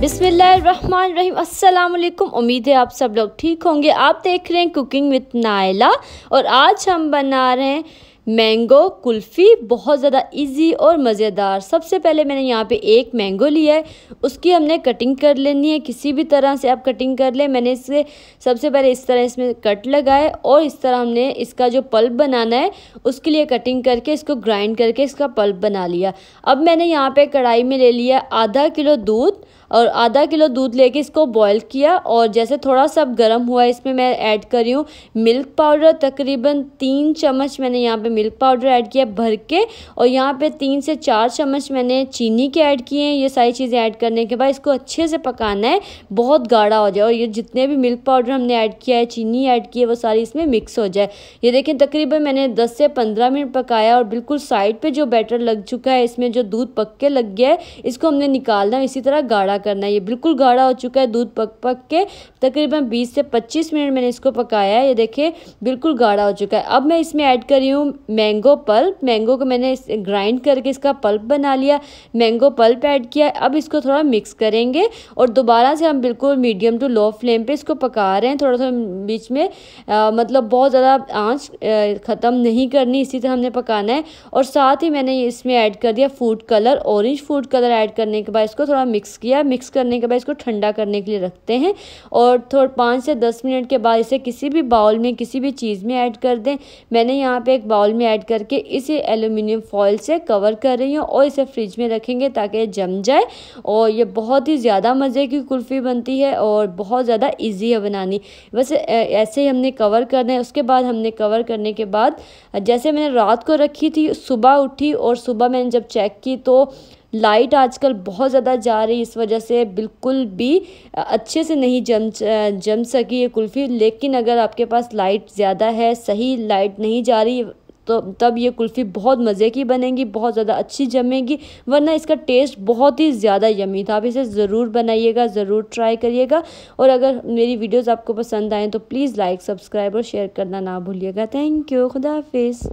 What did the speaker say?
बिसमीम अल्लाम उम्मीद है आप सब लोग ठीक होंगे आप देख रहे हैं कुकिंग विथ नायला और आज हम बना रहे हैं मैंगो कुल्फ़ी बहुत ज़्यादा इजी और मज़ेदार सबसे पहले मैंने यहाँ पे एक मैंगो लिया है उसकी हमने कटिंग कर लेनी है किसी भी तरह से आप कटिंग कर लें मैंने इसे सबसे पहले इस तरह इसमें कट लगाए और इस तरह हमने इसका जो पल्प बनाना है उसके लिए कटिंग करके इसको ग्राइंड करके इसका पल्प बना लिया अब मैंने यहाँ पर कढ़ाई में ले लिया आधा किलो दूध और आधा किलो दूध लेके इसको बॉईल किया और जैसे थोड़ा सा गर्म हुआ इसमें मैं ऐड कर रही हूँ मिल्क पाउडर तकरीबन तीन चम्मच मैंने यहाँ पे मिल्क पाउडर ऐड किया भर के और यहाँ पे तीन से चार चम्मच मैंने चीनी के ऐड किए हैं ये सारी चीज़ें ऐड करने के बाद इसको अच्छे से पकाना है बहुत गाढ़ा हो जाए और ये जितने भी मिल्क पाउडर हमने ऐड किया है चीनी ऐड की है वो सारी इसमें मिक्स हो जाए ये देखें तकरीबन मैंने दस से पंद्रह मिनट पकाया और बिल्कुल साइड पर जो बैटर लग चुका है इसमें जो दूध पक के लग गया है इसको हमने निकालना इसी तरह गाढ़ा गाढ़ा करना है ये बिल्कुल गाढ़ा हो चुका है दूध पक पक के तकरीबन 20 से 25 मिनट मैंने इसको पकाया है ये देखिए बिल्कुल गाढ़ा हो चुका है अब मैं इसमें ऐड कर रही हूँ मैंगो पल्प मैंगो को मैंने ग्राइंड करके इसका पल्प बना लिया मैंगो पल्प ऐड किया अब इसको थोड़ा मिक्स करेंगे और दोबारा से हम बिल्कुल मीडियम टू लो फ्लेम पर इसको पका रहे हैं थोड़ा थोड़ा बीच में मतलब बहुत ज़्यादा आँच ख़त्म नहीं करनी इसी तरह हमने पकाना है और साथ ही मैंने इसमें ऐड कर दिया food colour orange food colour add करने के बाद इसको थोड़ा मिक्स किया मिक्स करने के बाद इसको ठंडा करने के लिए रखते हैं और थोड़ा पाँच से दस मिनट के बाद इसे किसी भी बाउल में किसी भी चीज़ में ऐड कर दें मैंने यहाँ पे एक बाउल में ऐड करके इसे एलुमिनियम फॉयल से कवर कर रही हूँ और इसे फ्रिज में रखेंगे ताकि जम जाए और ये बहुत ही ज़्यादा मज़े की कुल्फ़ी बनती है और बहुत ज़्यादा ईजी है बनानी बस ऐसे ही हमने कवर करना है उसके बाद हमने कवर करने के बाद जैसे मैंने रात को रखी थी सुबह उठी और सुबह मैंने जब चेक की तो लाइट आजकल बहुत ज़्यादा जा रही इस वजह से बिल्कुल भी अच्छे से नहीं जम जम सकी ये कुल्फ़ी लेकिन अगर आपके पास लाइट ज़्यादा है सही लाइट नहीं जा रही तो तब ये कुल्फ़ी बहुत मज़े की बनेगी बहुत ज़्यादा अच्छी जमेगी वरना इसका टेस्ट बहुत ही ज़्यादा यमी था आप इसे ज़रूर बनाइएगा ज़रूर ट्राई करिएगा और अगर मेरी वीडियोज़ आपको पसंद आएँ तो प्लीज़ लाइक सब्सक्राइब और शेयर करना ना भूलिएगा थैंक यू खुदाफिज़